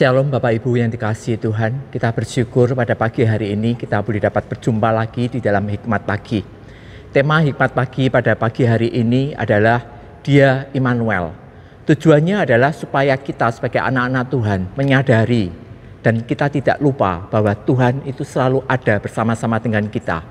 Shalom Bapak Ibu yang dikasihi Tuhan, kita bersyukur pada pagi hari ini kita boleh dapat berjumpa lagi di dalam Hikmat Pagi. Tema Hikmat Pagi pada pagi hari ini adalah Dia Immanuel. Tujuannya adalah supaya kita sebagai anak-anak Tuhan menyadari dan kita tidak lupa bahwa Tuhan itu selalu ada bersama-sama dengan kita.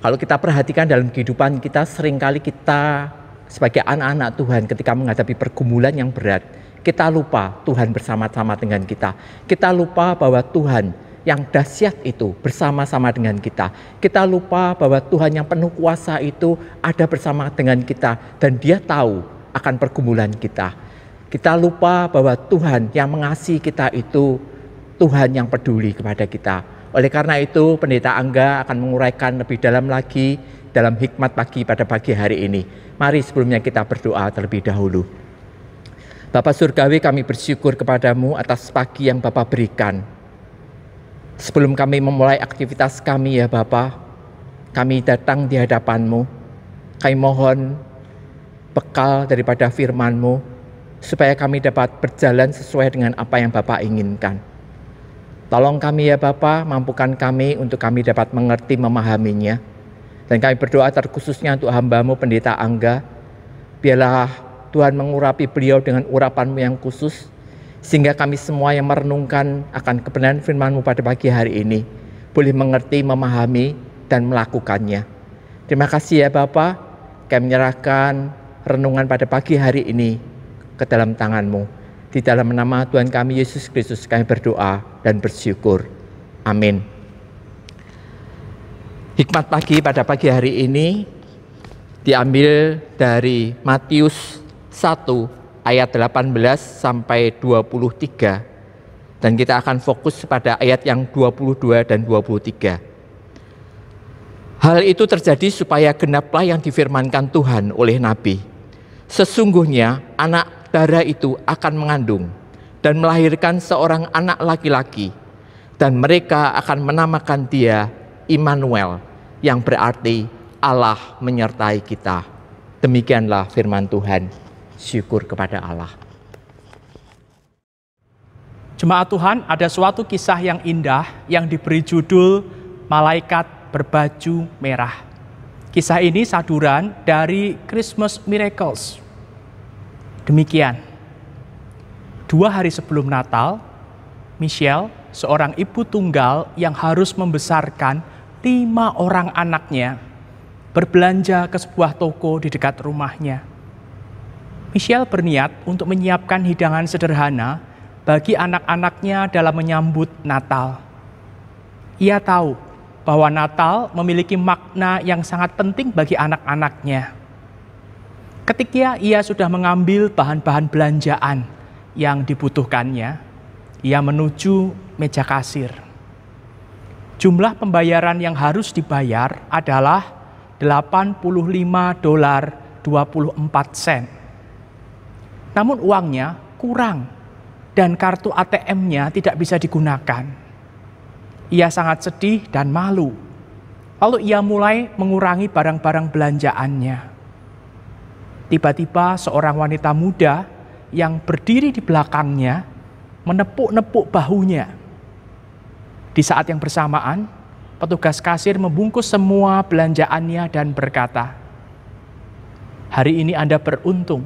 Kalau kita perhatikan dalam kehidupan kita seringkali kita sebagai anak-anak Tuhan ketika menghadapi pergumulan yang berat, kita lupa Tuhan bersama-sama dengan kita. Kita lupa bahwa Tuhan yang dahsyat itu bersama-sama dengan kita. Kita lupa bahwa Tuhan yang penuh kuasa itu ada bersama dengan kita dan dia tahu akan pergumulan kita. Kita lupa bahwa Tuhan yang mengasihi kita itu Tuhan yang peduli kepada kita. Oleh karena itu, Pendeta Angga akan menguraikan lebih dalam lagi dalam hikmat pagi pada pagi hari ini. Mari sebelumnya kita berdoa terlebih dahulu. Bapak Surgawi kami bersyukur kepadamu atas pagi yang Bapak berikan. Sebelum kami memulai aktivitas kami ya Bapak, kami datang di hadapanmu. Kami mohon bekal daripada firmanmu, supaya kami dapat berjalan sesuai dengan apa yang Bapak inginkan. Tolong kami ya Bapak, mampukan kami untuk kami dapat mengerti memahaminya. Dan kami berdoa terkhususnya untuk hambamu Pendeta Angga, biarlah Tuhan mengurapi beliau dengan urapanmu yang khusus, sehingga kami semua yang merenungkan akan kebenaran firmanmu pada pagi hari ini, boleh mengerti, memahami, dan melakukannya. Terima kasih ya Bapak, kami menyerahkan renungan pada pagi hari ini ke dalam tanganmu. Di dalam nama Tuhan kami Yesus Kristus kami berdoa dan bersyukur. Amin. Hikmat pagi pada pagi hari ini diambil dari Matius 1 ayat 18 sampai 23 dan kita akan fokus pada ayat yang 22 dan 23. Hal itu terjadi supaya genaplah yang difirmankan Tuhan oleh Nabi. Sesungguhnya anak darah itu akan mengandung dan melahirkan seorang anak laki-laki dan mereka akan menamakan dia Immanuel yang berarti Allah menyertai kita. Demikianlah firman Tuhan syukur kepada Allah. Jemaat Tuhan, ada suatu kisah yang indah yang diberi judul Malaikat Berbaju Merah. Kisah ini saduran dari Christmas Miracles. Demikian, dua hari sebelum Natal, Michelle, seorang ibu tunggal yang harus membesarkan lima orang anaknya, berbelanja ke sebuah toko di dekat rumahnya Michelle berniat untuk menyiapkan hidangan sederhana bagi anak-anaknya dalam menyambut Natal. Ia tahu bahwa Natal memiliki makna yang sangat penting bagi anak-anaknya. Ketika ya, ia sudah mengambil bahan-bahan belanjaan yang dibutuhkannya, ia menuju meja kasir. Jumlah pembayaran yang harus dibayar adalah 85 dolar 24 sen namun uangnya kurang dan kartu ATM-nya tidak bisa digunakan. Ia sangat sedih dan malu. Lalu ia mulai mengurangi barang-barang belanjaannya. Tiba-tiba seorang wanita muda yang berdiri di belakangnya menepuk-nepuk bahunya. Di saat yang bersamaan, petugas kasir membungkus semua belanjaannya dan berkata, "Hari ini Anda beruntung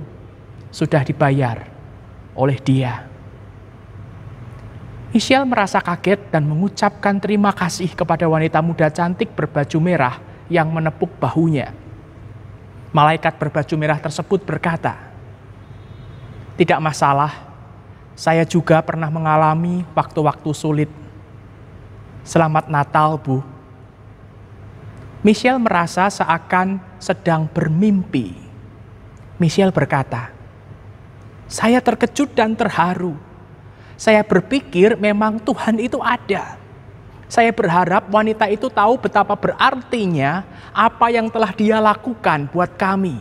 sudah dibayar oleh dia. Michelle merasa kaget dan mengucapkan terima kasih kepada wanita muda cantik berbaju merah yang menepuk bahunya. Malaikat berbaju merah tersebut berkata, "Tidak masalah, saya juga pernah mengalami waktu-waktu sulit. Selamat Natal, Bu." Michelle merasa seakan sedang bermimpi. Michelle berkata, saya terkejut dan terharu. Saya berpikir memang Tuhan itu ada. Saya berharap wanita itu tahu betapa berartinya apa yang telah dia lakukan buat kami.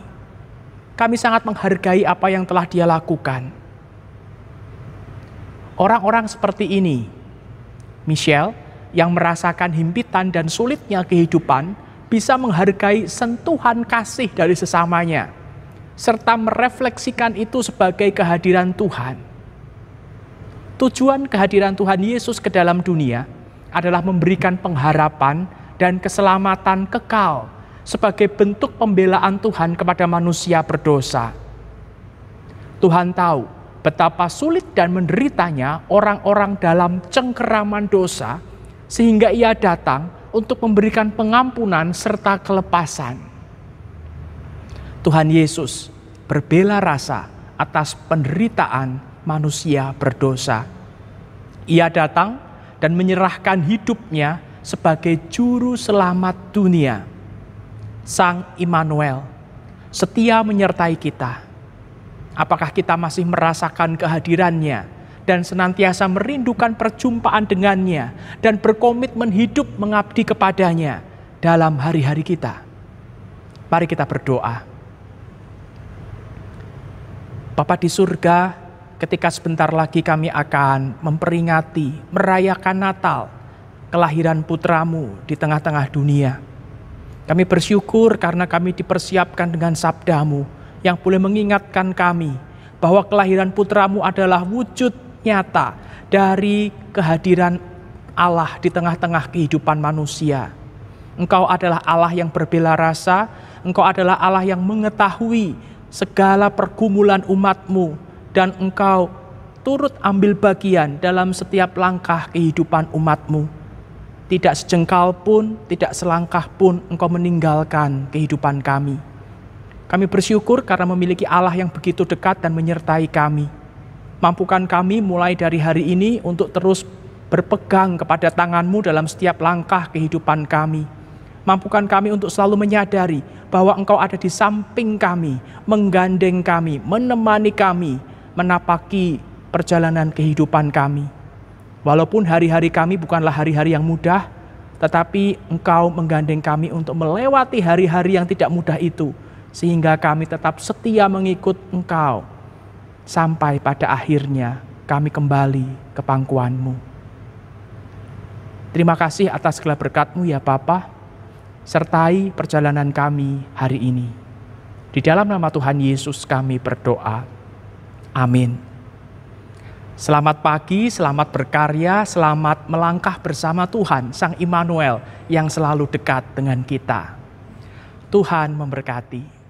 Kami sangat menghargai apa yang telah dia lakukan. Orang-orang seperti ini, Michelle, yang merasakan himpitan dan sulitnya kehidupan, bisa menghargai sentuhan kasih dari sesamanya serta merefleksikan itu sebagai kehadiran Tuhan. Tujuan kehadiran Tuhan Yesus ke dalam dunia adalah memberikan pengharapan dan keselamatan kekal sebagai bentuk pembelaan Tuhan kepada manusia berdosa. Tuhan tahu betapa sulit dan menderitanya orang-orang dalam cengkeraman dosa, sehingga Ia datang untuk memberikan pengampunan serta kelepasan. Tuhan Yesus berbela rasa atas penderitaan manusia berdosa. Ia datang dan menyerahkan hidupnya sebagai juru selamat dunia. Sang Immanuel setia menyertai kita. Apakah kita masih merasakan kehadirannya dan senantiasa merindukan perjumpaan dengannya dan berkomitmen hidup mengabdi kepadanya dalam hari-hari kita? Mari kita berdoa. Bapa di surga, ketika sebentar lagi kami akan memperingati, merayakan Natal, kelahiran putramu di tengah-tengah dunia. Kami bersyukur karena kami dipersiapkan dengan sabdamu yang boleh mengingatkan kami bahwa kelahiran putramu adalah wujud nyata dari kehadiran Allah di tengah-tengah kehidupan manusia. Engkau adalah Allah yang berbela rasa, Engkau adalah Allah yang mengetahui segala pergumulan umatmu dan engkau turut ambil bagian dalam setiap langkah kehidupan umatmu. Tidak sejengkal pun, tidak selangkah pun engkau meninggalkan kehidupan kami. Kami bersyukur karena memiliki Allah yang begitu dekat dan menyertai kami. Mampukan kami mulai dari hari ini untuk terus berpegang kepada tanganmu dalam setiap langkah kehidupan kami Mampukan kami untuk selalu menyadari bahwa Engkau ada di samping kami, menggandeng kami, menemani kami, menapaki perjalanan kehidupan kami. Walaupun hari-hari kami bukanlah hari-hari yang mudah, tetapi Engkau menggandeng kami untuk melewati hari-hari yang tidak mudah itu, sehingga kami tetap setia mengikut Engkau sampai pada akhirnya kami kembali ke pangkuanmu. Terima kasih atas segala berkatmu ya Bapak sertai perjalanan kami hari ini. Di dalam nama Tuhan Yesus kami berdoa. Amin. Selamat pagi, selamat berkarya, selamat melangkah bersama Tuhan, Sang Immanuel yang selalu dekat dengan kita. Tuhan memberkati.